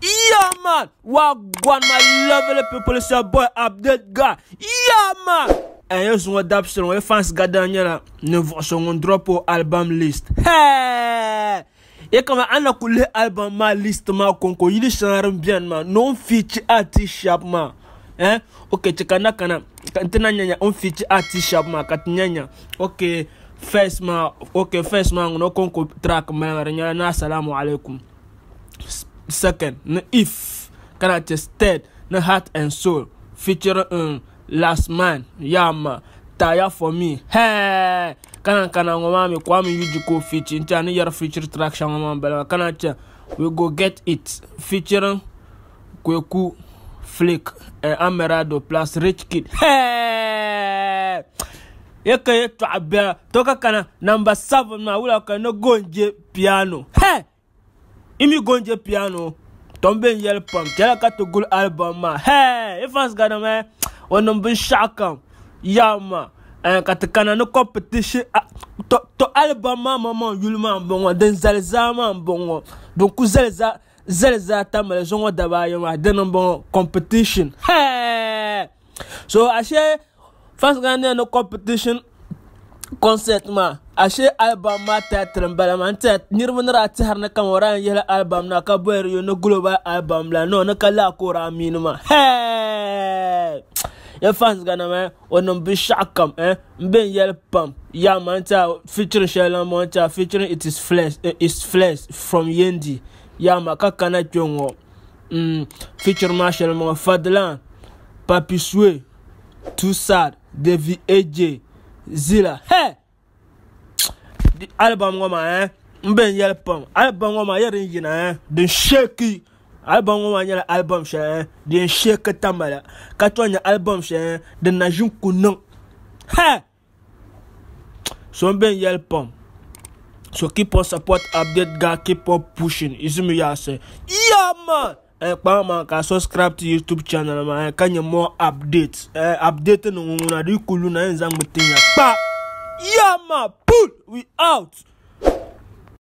Yo man, wak gwan man, love le people le sa boy Abdel Gha Yo man E eh, yon zon wadap selon, e fans gada yon yon la Ne vonson, yon drop ou album list Hey E kama an la kou le album ma list ma kon kon Yon li chan rembyen man, non fiti ati shab man Ok, chikana kana, kante nan nyan ya, on fiti ati shab man Kante nyan ya, ok, fes man, ok fes man Kon kon kon trak man, renyan an, salam alaykoum second na if karate state na heart and soul featuring um, last man yama taya for me hey kana kana ngoma mi kwami yuji ko feature nti ani yara feature traction ngoma bela kana cha we go get it featuring kweku flick eh, amerado plus rich kid hey yeke ye twa bela toka kana number seven. na wula kana go nje piano hey Imi Gonje Piano, tombe yel yɛli pam chɛla ka ti guli alibam ifans e gana maa o shakam binshɛɣu kam ma eh, ka kana ah, to albama maa ma bon yulma, bon, n bɔŋɔ din zali zaa maa n bɔŋɔ din ku zali zaa zali zaa tamali zuŋɔ dabaayi maa so ashe fans gana no competition concert ma. ashe albam maa taatiri n bala maa n tiɛha niriba ni daa tihiri ni kama wara yɛn yɛhili na ka bɔhiri yo ni global albam la no ni ka laa koora amiini ma ya fans gana ma o niŋ binshɛɣu kam n eh? bɛ n yɛli pam ya ma n tiɛha featuring shɛli la ma n tiɛha featuring it is flesh eh, is flesh from yendi ya ma ka kana kpɛ ŋɔ mm, featuring maa shɛli ma fadilan papi sue tusad devi aj zila hey! album ŋɔ maa eh? n bɛn yɛli pam album ŋɔ maa yɛri n yina eh? din sheki album ŋɔ maa nyɛla album shɛli eh? din sheki tamba la ka tɔn nyɛ album shɛli eh? din na ʒin ku niŋ ha so n bɛn yɛli pam so keep on support update guy keep on pushing izumi yaasɛ yeah man. Eh, kpaa ma ka subscribe to youtube channel ma eh, ka nyɛ more updates eh, update ni ŋun na di kulu na yɛn zaŋ gbi ti nya kpaa. Yama, yeah, pull, we out.